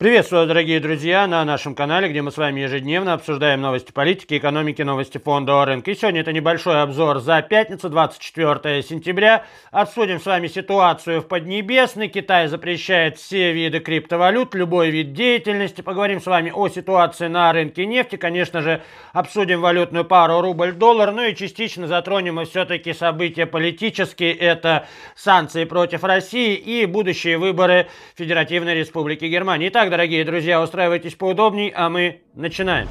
Приветствую, дорогие друзья, на нашем канале, где мы с вами ежедневно обсуждаем новости политики, экономики, новости фонда рынка. И сегодня это небольшой обзор за пятницу, 24 сентября. Обсудим с вами ситуацию в Поднебесной. Китай запрещает все виды криптовалют, любой вид деятельности. Поговорим с вами о ситуации на рынке нефти. Конечно же, обсудим валютную пару рубль-доллар. Ну и частично затронем мы все-таки события политические. Это санкции против России и будущие выборы Федеративной Республики Германии. Итак, дорогие друзья, устраивайтесь поудобней, а мы начинаем.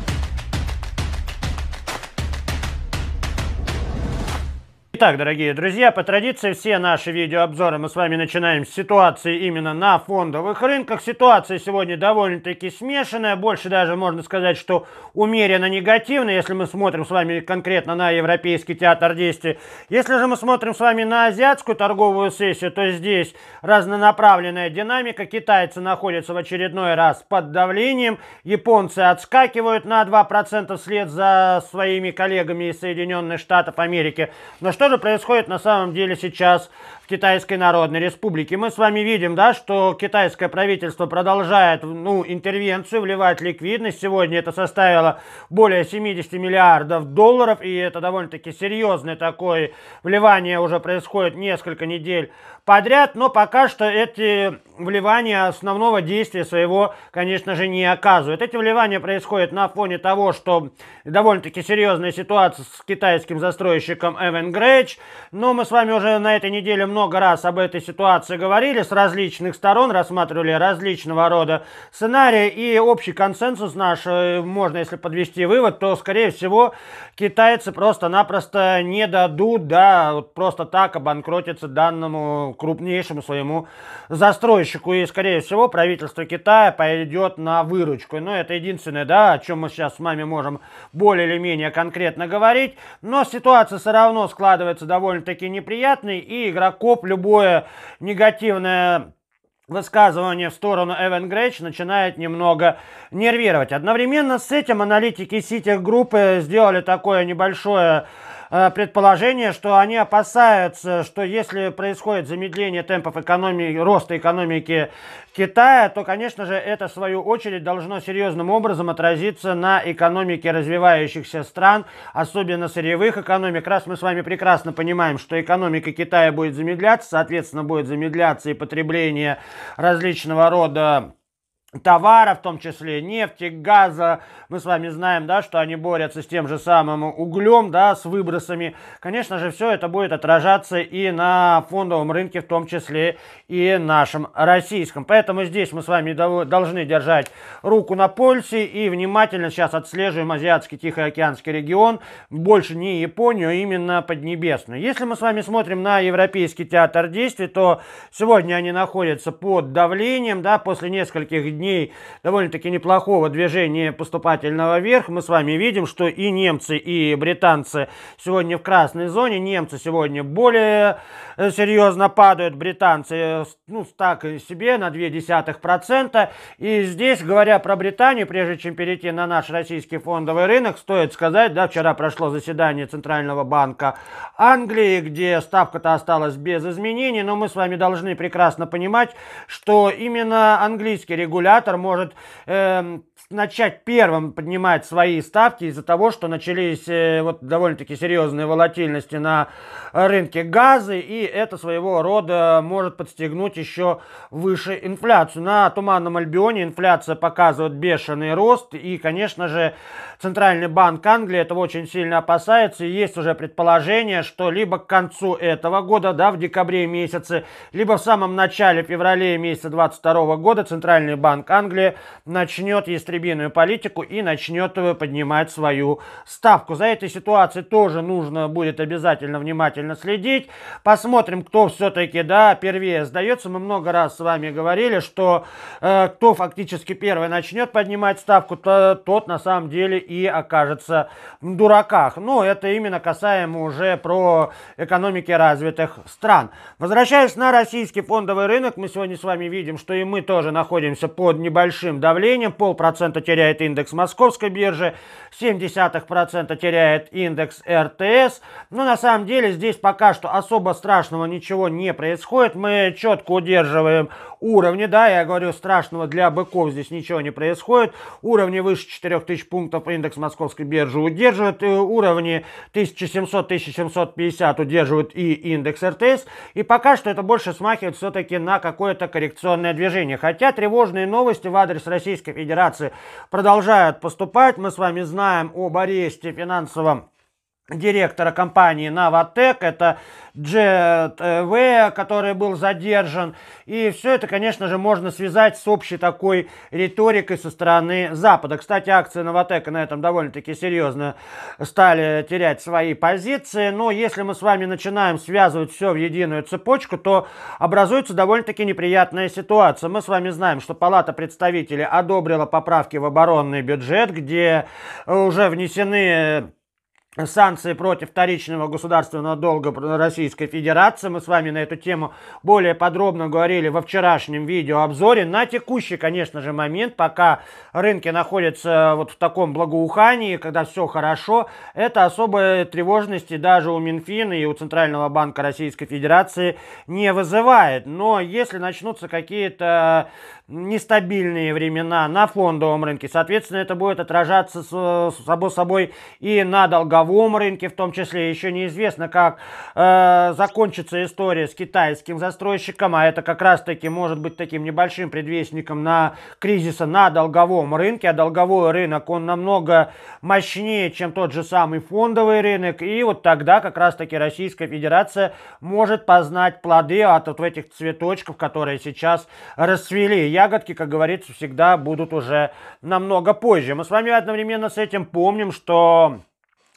Итак, дорогие друзья, по традиции все наши видеообзоры мы с вами начинаем с ситуации именно на фондовых рынках. Ситуация сегодня довольно-таки смешанная, больше даже можно сказать, что умеренно негативная, если мы смотрим с вами конкретно на Европейский театр действий. Если же мы смотрим с вами на азиатскую торговую сессию, то здесь разнонаправленная динамика. Китайцы находятся в очередной раз под давлением, японцы отскакивают на 2% вслед за своими коллегами из Соединенных Штатов Америки. Но что же происходит на самом деле сейчас? Китайской Народной Республики. Мы с вами видим, да, что китайское правительство продолжает ну, интервенцию, вливать ликвидность. Сегодня это составило более 70 миллиардов долларов, и это довольно-таки серьезное такое вливание уже происходит несколько недель подряд, но пока что эти вливания основного действия своего, конечно же, не оказывают. Эти вливания происходят на фоне того, что довольно-таки серьезная ситуация с китайским застройщиком Эвенгрейдж, но мы с вами уже на этой неделе много много раз об этой ситуации говорили, с различных сторон рассматривали различного рода сценарии, и общий консенсус наш, э, можно если подвести вывод, то, скорее всего, китайцы просто-напросто не дадут, да, вот просто так обанкротиться данному крупнейшему своему застройщику, и, скорее всего, правительство Китая пойдет на выручку. Но это единственное, да, о чем мы сейчас с вами можем более или менее конкретно говорить, но ситуация все равно складывается довольно-таки неприятной, и игроку Хоп, любое негативное высказывание в сторону Эвен Грейч начинает немного нервировать. Одновременно с этим аналитики Сити группы сделали такое небольшое Э, предположение, что они опасаются, что если происходит замедление темпов экономии, роста экономики Китая, то, конечно же, это, в свою очередь, должно серьезным образом отразиться на экономике развивающихся стран, особенно сырьевых экономик. Раз мы с вами прекрасно понимаем, что экономика Китая будет замедляться, соответственно, будет замедляться и потребление различного рода товаров, в том числе нефти, газа. Мы с вами знаем, да, что они борются с тем же самым углем, да, с выбросами. Конечно же, все это будет отражаться и на фондовом рынке, в том числе и нашем российском. Поэтому здесь мы с вами должны держать руку на пульсе и внимательно сейчас отслеживаем Азиатский Тихоокеанский регион, больше не Японию, а именно Поднебесную. Если мы с вами смотрим на Европейский театр действий, то сегодня они находятся под давлением, да, после нескольких дней довольно-таки неплохого движения поступательного вверх, мы с вами видим, что и немцы, и британцы сегодня в красной зоне. Немцы сегодня более э, серьезно падают, британцы э, ну, так и себе на 0,2%. И здесь, говоря про Британию, прежде чем перейти на наш российский фондовый рынок, стоит сказать, да, вчера прошло заседание Центрального банка Англии, где ставка-то осталась без изменений, но мы с вами должны прекрасно понимать, что именно английский регулятор манипулятор может э, начать первым поднимать свои ставки из-за того, что начались э, вот довольно-таки серьезные волатильности на рынке газа, и это своего рода может подстегнуть еще выше инфляцию. На Туманном Альбионе инфляция показывает бешеный рост, и, конечно же, Центральный банк Англии этого очень сильно опасается, и есть уже предположение, что либо к концу этого года, да, в декабре месяце, либо в самом начале февраля месяца 2022 года Центральный банк Англии начнет истребить антирубибинную политику и начнет э, поднимать свою ставку. За этой ситуацией тоже нужно будет обязательно внимательно следить. Посмотрим, кто все-таки да, первее сдается. Мы много раз с вами говорили, что э, кто фактически первый начнет поднимать ставку, то, тот на самом деле и окажется в дураках. Но это именно касаемо уже про экономики развитых стран. Возвращаясь на российский фондовый рынок, мы сегодня с вами видим, что и мы тоже находимся под небольшим давлением, полпроцента 0,7% теряет индекс московской биржи, 0,7% теряет индекс РТС. Но на самом деле здесь пока что особо страшного ничего не происходит. Мы четко удерживаем уровни, да, я говорю, страшного для быков здесь ничего не происходит. Уровни выше 4000 пунктов индекс московской биржи удерживает, э, уровни 1700-1750 удерживают и индекс РТС. И пока что это больше смахивает все-таки на какое-то коррекционное движение. Хотя тревожные новости в адрес Российской Федерации продолжают поступать. Мы с вами знаем об аресте финансовом директора компании «Наватек», это Джет э, В, который был задержан. И все это, конечно же, можно связать с общей такой риторикой со стороны Запада. Кстати, акции «Новотека» на этом довольно-таки серьезно стали терять свои позиции. Но если мы с вами начинаем связывать все в единую цепочку, то образуется довольно-таки неприятная ситуация. Мы с вами знаем, что Палата представителей одобрила поправки в оборонный бюджет, где уже внесены санкции против вторичного государственного долга Российской Федерации. Мы с вами на эту тему более подробно говорили во вчерашнем видеообзоре. На текущий, конечно же, момент, пока рынки находятся вот в таком благоухании, когда все хорошо, это особой тревожности даже у Минфина и у Центрального банка Российской Федерации не вызывает. Но если начнутся какие-то нестабильные времена на фондовом рынке, соответственно, это будет отражаться, с собой, и на долговом мировом рынке, в том числе еще неизвестно, как э, закончится история с китайским застройщиком, а это как раз-таки может быть таким небольшим предвестником на кризиса на долговом рынке, а долговой рынок, он намного мощнее, чем тот же самый фондовый рынок, и вот тогда как раз-таки Российская Федерация может познать плоды от вот этих цветочков, которые сейчас расцвели. Ягодки, как говорится, всегда будут уже намного позже. Мы с вами одновременно с этим помним, что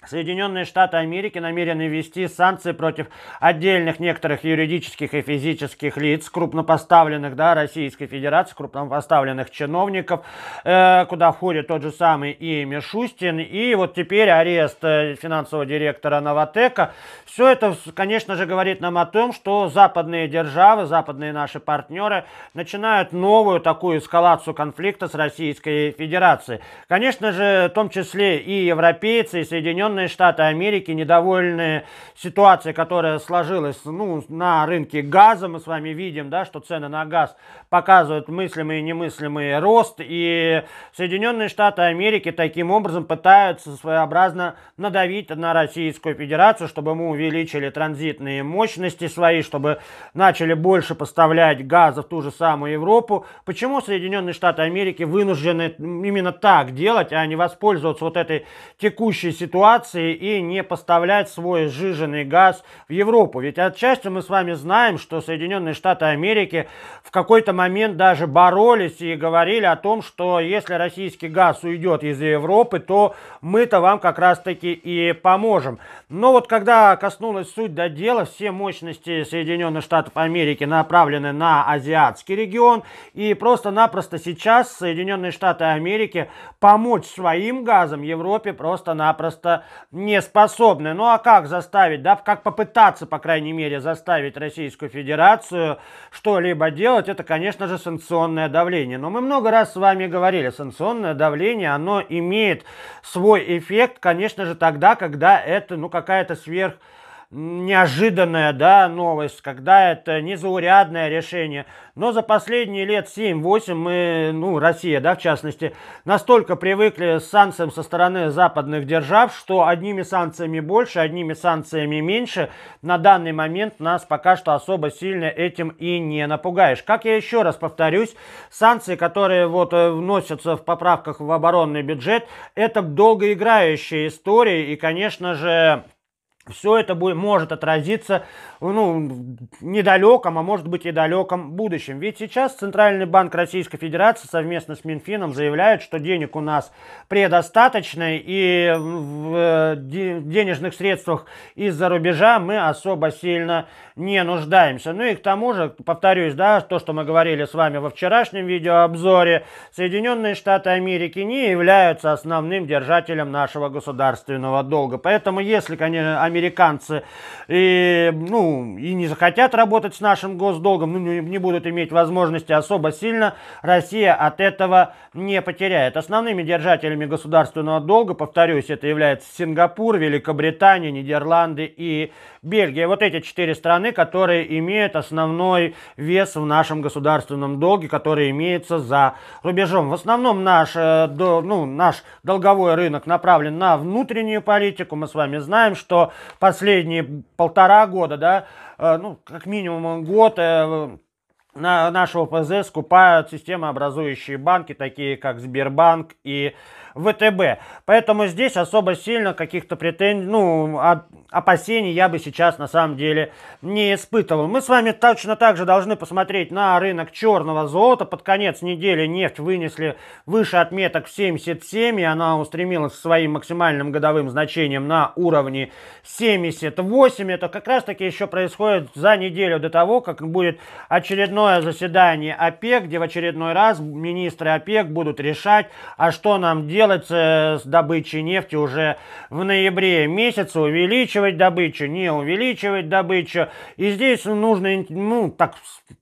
Соединенные Штаты Америки намерены ввести санкции против отдельных некоторых юридических и физических лиц, крупнопоставленных да, Российской Федерации, крупнопоставленных чиновников, э, куда входит тот же самый и Мишустин. И вот теперь арест э, финансового директора Новотека. Все это, конечно же, говорит нам о том, что западные державы, западные наши партнеры начинают новую такую эскалацию конфликта с Российской Федерацией. Конечно же, в том числе и европейцы, и Соединенные Соединенные Штаты Америки, недовольны ситуацией, которая сложилась ну, на рынке газа. Мы с вами видим, да, что цены на газ показывают мыслимый и немыслимый рост. И Соединенные Штаты Америки таким образом пытаются своеобразно надавить на Российскую Федерацию, чтобы мы увеличили транзитные мощности свои, чтобы начали больше поставлять газа в ту же самую Европу. Почему Соединенные Штаты Америки вынуждены именно так делать, а не воспользоваться вот этой текущей ситуацией? Федерации и не поставлять свой сжиженный газ в Европу. Ведь отчасти мы с вами знаем, что Соединенные Штаты Америки в какой-то момент даже боролись и говорили о том, что если российский газ уйдет из Европы, то мы-то вам как раз-таки и поможем. Но вот когда коснулась суть до дела, все мощности Соединенных Штатов Америки направлены на азиатский регион, и просто-напросто сейчас Соединенные Штаты Америки помочь своим газом Европе просто-напросто не способны. Ну а как заставить, да, как попытаться, по крайней мере, заставить Российскую Федерацию что-либо делать, это, конечно же, санкционное давление. Но мы много раз с вами говорили, санкционное давление, оно имеет свой эффект, конечно же, тогда, когда это, ну, какая-то сверх неожиданная да, новость, когда это незаурядное решение. Но за последние лет 7-8 мы, ну, Россия, да, в частности, настолько привыкли с санкциям со стороны западных держав, что одними санкциями больше, одними санкциями меньше. На данный момент нас пока что особо сильно этим и не напугаешь. Как я еще раз повторюсь, санкции, которые вот э, вносятся в поправках в оборонный бюджет, это долгоиграющая история и, конечно же, все это будет, может отразиться ну, недалеком, а может быть и далеком будущем. Ведь сейчас Центральный банк Российской Федерации совместно с Минфином заявляет, что денег у нас предостаточно, и в денежных средствах из-за рубежа мы особо сильно не нуждаемся. Ну и к тому же, повторюсь, да, то, что мы говорили с вами во вчерашнем видеообзоре, Соединенные Штаты Америки не являются основным держателем нашего государственного долга. Поэтому, если, конечно, американцы, и, ну, и не захотят работать с нашим госдолгом, ну, не, будут иметь возможности особо сильно, Россия от этого не потеряет. Основными держателями государственного долга, повторюсь, это является Сингапур, Великобритания, Нидерланды и Бельгия. Вот эти четыре страны, которые имеют основной вес в нашем государственном долге, который имеется за рубежом. В основном наш, э, ну, наш долговой рынок направлен на внутреннюю политику. Мы с вами знаем, что последние полтора года, да, э, ну, как минимум год, э, на нашего ПЗ скупают системообразующие банки, такие как Сбербанк и ВТБ. Поэтому здесь особо сильно каких-то претензий, ну, опасений я бы сейчас на самом деле не испытывал. Мы с вами точно так же должны посмотреть на рынок черного золота. Под конец недели нефть вынесли выше отметок в 77, и она устремилась к своим максимальным годовым значением на уровне 78. Это как раз-таки еще происходит за неделю до того, как будет очередное заседание ОПЕК, где в очередной раз министры ОПЕК будут решать, а что нам делать делать э, с добычей нефти уже в ноябре месяце, увеличивать добычу, не увеличивать добычу. И здесь нужно, ну, так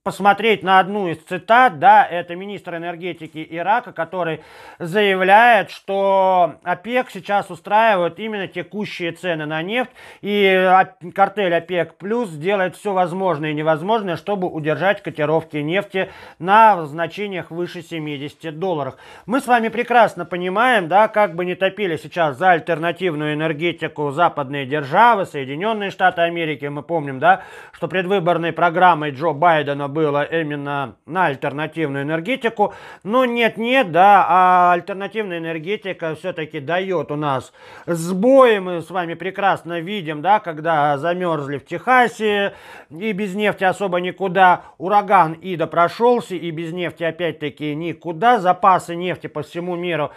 посмотреть на одну из цитат, да, это министр энергетики Ирака, который заявляет, что ОПЕК сейчас устраивает именно текущие цены на нефть, и картель ОПЕК Плюс делает все возможное и невозможное, чтобы удержать котировки нефти на значениях выше 70 долларов. Мы с вами прекрасно понимаем, понимаем, да, как бы не топили сейчас за альтернативную энергетику западные державы, Соединенные Штаты Америки, мы помним, да, что предвыборной программой Джо Байдена было именно на альтернативную энергетику, но нет-нет, да, а альтернативная энергетика все-таки дает у нас сбои, мы с вами прекрасно видим, да, когда замерзли в Техасе и без нефти особо никуда, ураган Ида прошелся и без нефти опять-таки никуда, запасы нефти по всему миру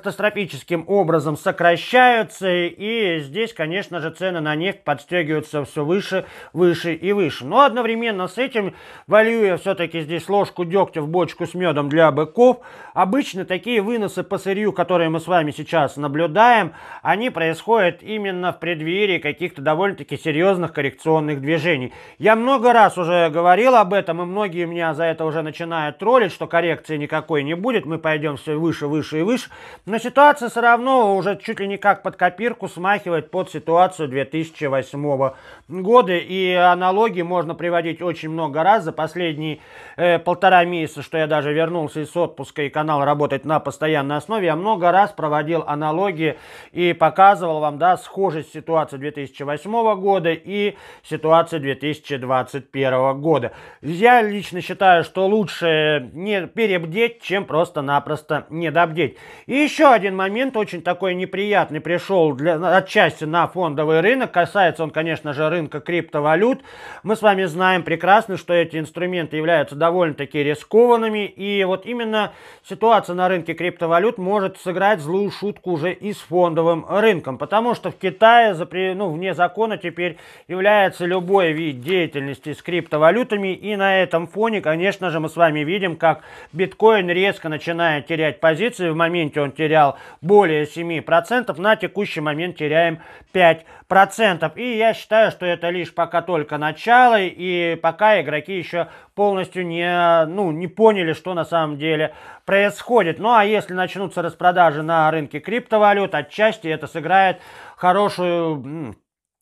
катастрофическим образом сокращаются, и здесь, конечно же, цены на нефть подстегиваются все выше, выше и выше. Но одновременно с этим, валюя все-таки здесь ложку дегтя в бочку с медом для быков, обычно такие выносы по сырью, которые мы с вами сейчас наблюдаем, они происходят именно в преддверии каких-то довольно-таки серьезных коррекционных движений. Я много раз уже говорил об этом, и многие меня за это уже начинают троллить, что коррекции никакой не будет, мы пойдем все выше, выше и выше. Но ситуация все равно уже чуть ли не как под копирку смахивает под ситуацию 2008 года. И аналогии можно приводить очень много раз. За последние э, полтора месяца, что я даже вернулся из отпуска и канал работает на постоянной основе, я много раз проводил аналогии и показывал вам да, схожесть ситуации 2008 года и ситуации 2021 года. Я лично считаю, что лучше не перебдеть, чем просто-напросто недобдеть. И еще еще один момент очень такой неприятный пришел для, отчасти на фондовый рынок. Касается он, конечно же, рынка криптовалют. Мы с вами знаем прекрасно, что эти инструменты являются довольно-таки рискованными. И вот именно ситуация на рынке криптовалют может сыграть злую шутку уже и с фондовым рынком. Потому что в Китае запре... ну, вне закона теперь является любой вид деятельности с криптовалютами. И на этом фоне, конечно же, мы с вами видим, как биткоин резко начинает терять позиции. В моменте он теряет терял более 7%, на текущий момент теряем 5%. И я считаю, что это лишь пока только начало, и пока игроки еще полностью не, ну, не поняли, что на самом деле происходит. Ну а если начнутся распродажи на рынке криптовалют, отчасти это сыграет хорошую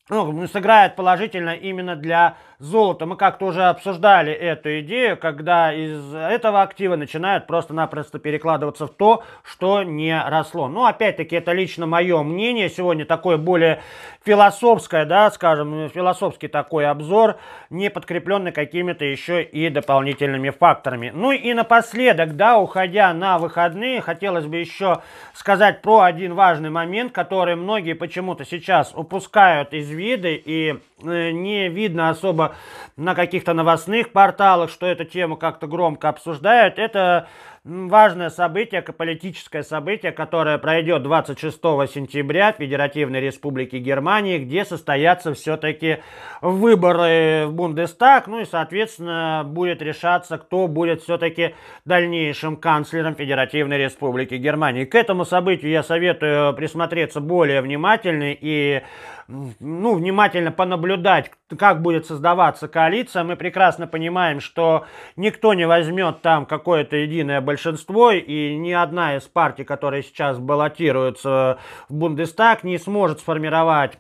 ну, сыграет положительно именно для золота. Мы как-то уже обсуждали эту идею, когда из этого актива начинают просто-напросто перекладываться в то, что не росло. Но ну, опять-таки это лично мое мнение. Сегодня такое более философское, да, скажем, философский такой обзор, не подкрепленный какими-то еще и дополнительными факторами. Ну и напоследок, да, уходя на выходные, хотелось бы еще сказать про один важный момент, который многие почему-то сейчас упускают из виды, и э, не видно особо на каких-то новостных порталах, что эту тему как-то громко обсуждают. Это важное событие, политическое событие, которое пройдет 26 сентября в Федеративной Республике Германии, где состоятся все-таки выборы в Бундестаг, ну и, соответственно, будет решаться, кто будет все-таки дальнейшим канцлером Федеративной Республики Германии. К этому событию я советую присмотреться более внимательно и ну, внимательно понаблюдать, как будет создаваться коалиция. Мы прекрасно понимаем, что никто не возьмет там какое-то единое большинство, и ни одна из партий, которая сейчас баллотируется в Бундестаг, не сможет сформировать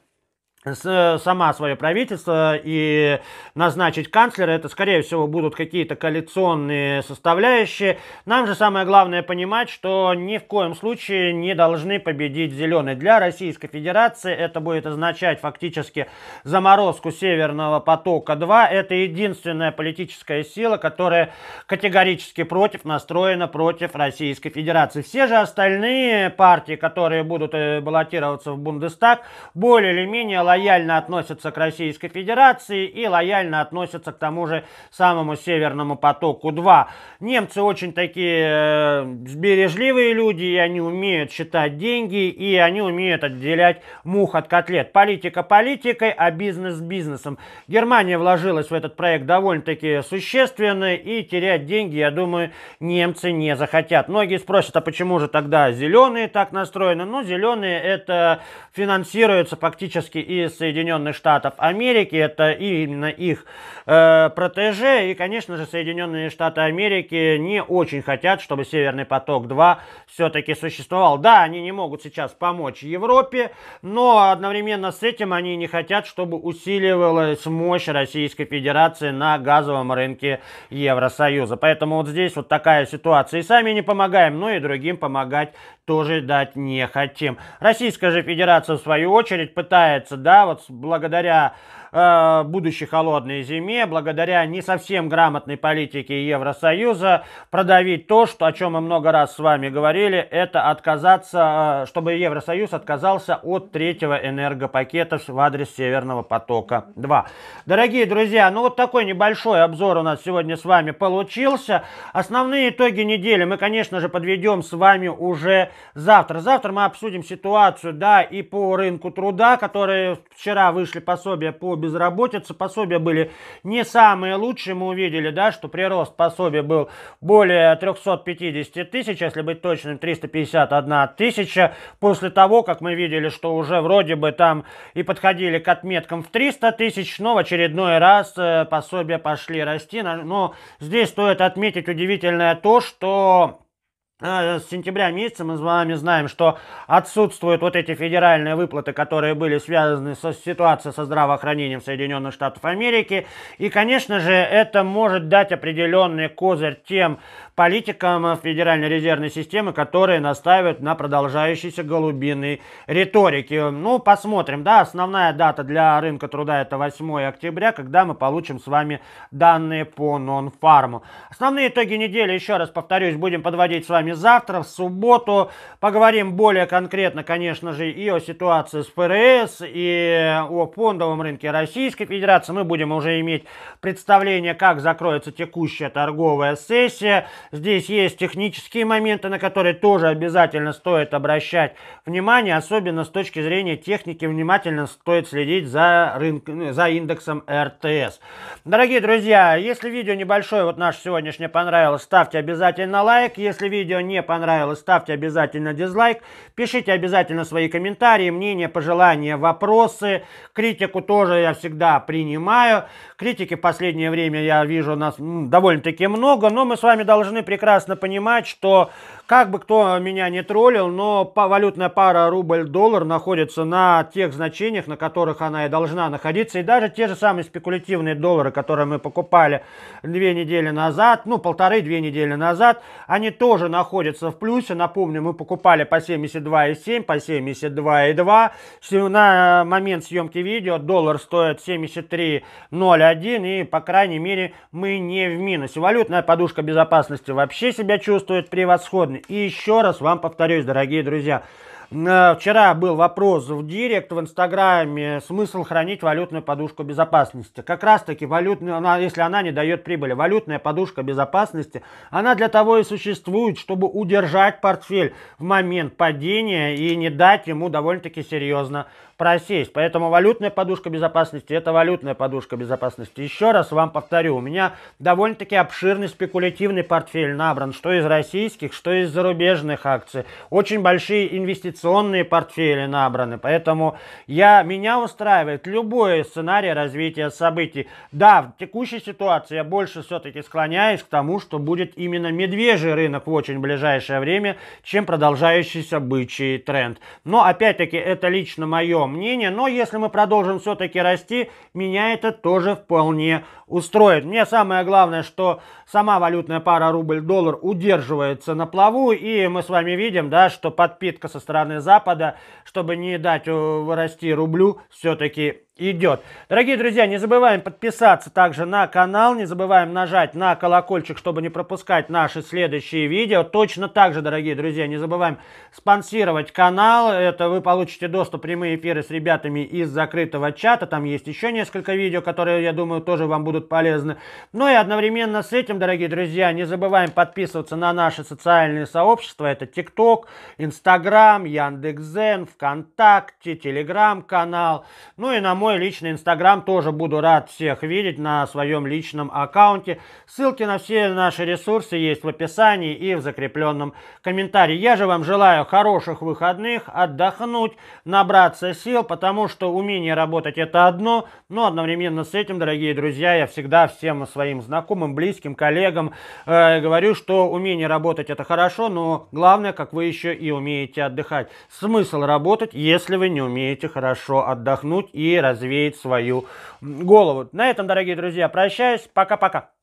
Э, сама свое правительство и назначить канцлера. Это, скорее всего, будут какие-то коалиционные составляющие. Нам же самое главное понимать, что ни в коем случае не должны победить зеленые. Для Российской Федерации это будет означать фактически заморозку Северного потока-2. Это единственная политическая сила, которая категорически против, настроена против Российской Федерации. Все же остальные партии, которые будут э, баллотироваться в Бундестаг, более или менее логично лояльно относятся к Российской Федерации и лояльно относятся к тому же самому Северному потоку-2. Немцы очень такие э, бережливые люди, и они умеют считать деньги, и они умеют отделять мух от котлет. Политика политикой, а бизнес бизнесом. Германия вложилась в этот проект довольно-таки существенно, и терять деньги, я думаю, немцы не захотят. Многие спросят, а почему же тогда зеленые так настроены? Ну, зеленые это финансируется фактически и Соединенных Штатов Америки, это именно их э, протеже, и, конечно же, Соединенные Штаты Америки не очень хотят, чтобы Северный поток-2 все-таки существовал. Да, они не могут сейчас помочь Европе, но одновременно с этим они не хотят, чтобы усиливалась мощь Российской Федерации на газовом рынке Евросоюза. Поэтому вот здесь вот такая ситуация. И сами не помогаем, но и другим помогать тоже дать не хотим. Российская же Федерация, в свою очередь, пытается, да, вот благодаря э, будущей холодной зиме, благодаря не совсем грамотной политике Евросоюза, продавить то, что, о чем мы много раз с вами говорили, это отказаться, э, чтобы Евросоюз отказался от третьего энергопакета в адрес Северного потока-2. Дорогие друзья, ну вот такой небольшой обзор у нас сегодня с вами получился. Основные итоги недели мы, конечно же, подведем с вами уже завтра. Завтра мы обсудим ситуацию, да, и по рынку труда, которые вчера вышли пособия по безработицы. Пособия были не самые лучшие. Мы увидели, да, что прирост пособия был более 350 тысяч, если быть точным, 351 тысяча. После того, как мы видели, что уже вроде бы там и подходили к отметкам в 300 тысяч, но в очередной раз э, пособия пошли расти. Но здесь стоит отметить удивительное то, что а, э, с сентября месяца мы с вами знаем, что отсутствуют вот эти федеральные выплаты, которые были связаны со ситуацией со здравоохранением Соединенных Штатов Америки. И, конечно же, это может дать определенный козырь тем политикам Федеральной резервной системы, которые настаивают на продолжающейся голубиной риторике. Ну, посмотрим, да, основная дата для рынка труда это 8 октября, когда мы получим с вами данные по нон-фарму. Основные итоги недели, еще раз повторюсь, будем подводить с вами вами завтра, в субботу. Поговорим более конкретно, конечно же, и о ситуации с ФРС, и о фондовом рынке Российской Федерации. Мы будем уже иметь представление, как закроется текущая торговая сессия. Здесь есть технические моменты, на которые тоже обязательно стоит обращать внимание, особенно с точки зрения техники внимательно стоит следить за, рынк, за индексом РТС. Дорогие друзья, если видео небольшое, вот наше сегодняшнее понравилось, ставьте обязательно лайк. Если видео видео не понравилось, ставьте обязательно дизлайк. Пишите обязательно свои комментарии, мнения, пожелания, вопросы. Критику тоже я всегда принимаю. Критики в последнее время я вижу у нас довольно-таки много, но мы с вами должны прекрасно понимать, что как бы кто меня не троллил, но валютная пара рубль-доллар находится на тех значениях, на которых она и должна находиться. И даже те же самые спекулятивные доллары, которые мы покупали две недели назад, ну, полторы-две недели назад, они тоже находятся в плюсе. Напомню, мы покупали по 72,7, по 72,2. На момент съемки видео доллар стоит 73,01 и, по крайней мере, мы не в минусе. Валютная подушка безопасности вообще себя чувствует превосходно. Путин. И еще раз вам повторюсь, дорогие друзья, э, Вчера был вопрос в директ в Инстаграме, смысл хранить валютную подушку безопасности. Как раз таки, валютная, она, если она не дает прибыли, валютная подушка безопасности, она для того и существует, чтобы удержать портфель в момент падения и не дать ему довольно-таки серьезно просесть. Поэтому валютная подушка безопасности – это валютная подушка безопасности. Еще раз вам повторю, у меня довольно-таки обширный спекулятивный портфель набран, что из российских, что из зарубежных акций. Очень большие инвестиционные портфели набраны, поэтому я, меня устраивает любой сценарий развития событий. Да, в текущей ситуации я больше все-таки склоняюсь к тому, что будет именно медвежий рынок в очень ближайшее время, чем продолжающийся бычий тренд. Но опять-таки это лично мое Мнение, но если мы продолжим все-таки расти, меня это тоже вполне устроит. Мне самое главное, что сама валютная пара рубль-доллар удерживается на плаву, и мы с вами видим, да, что подпитка со стороны Запада, чтобы не дать э, расти рублю, все-таки идет. Дорогие друзья, не забываем подписаться также на канал, не забываем нажать на колокольчик, чтобы не пропускать наши следующие видео. Точно так же, дорогие друзья, не забываем спонсировать канал. Это вы получите доступ в прямые эфиры с ребятами из закрытого чата. Там есть еще несколько видео, которые, я думаю, тоже вам будут полезны. Ну и одновременно с этим, дорогие друзья, не забываем подписываться на наши социальные сообщества. Это ТикТок, Инстаграм, Яндекс.Зен, ВКонтакте, Телеграм-канал. Ну и на мой мой личный инстаграм тоже буду рад всех видеть на своем личном аккаунте. Ссылки на все наши ресурсы есть в описании и в закрепленном комментарии. Я же вам желаю хороших выходных, отдохнуть, набраться сил, потому что умение работать это одно, но одновременно с этим, дорогие друзья, я всегда всем своим знакомым, близким, коллегам э, говорю, что умение работать это хорошо, но главное, как вы еще и умеете отдыхать. Смысл работать, если вы не умеете хорошо отдохнуть и развиваться развеет свою голову. На этом, дорогие друзья, прощаюсь. Пока-пока.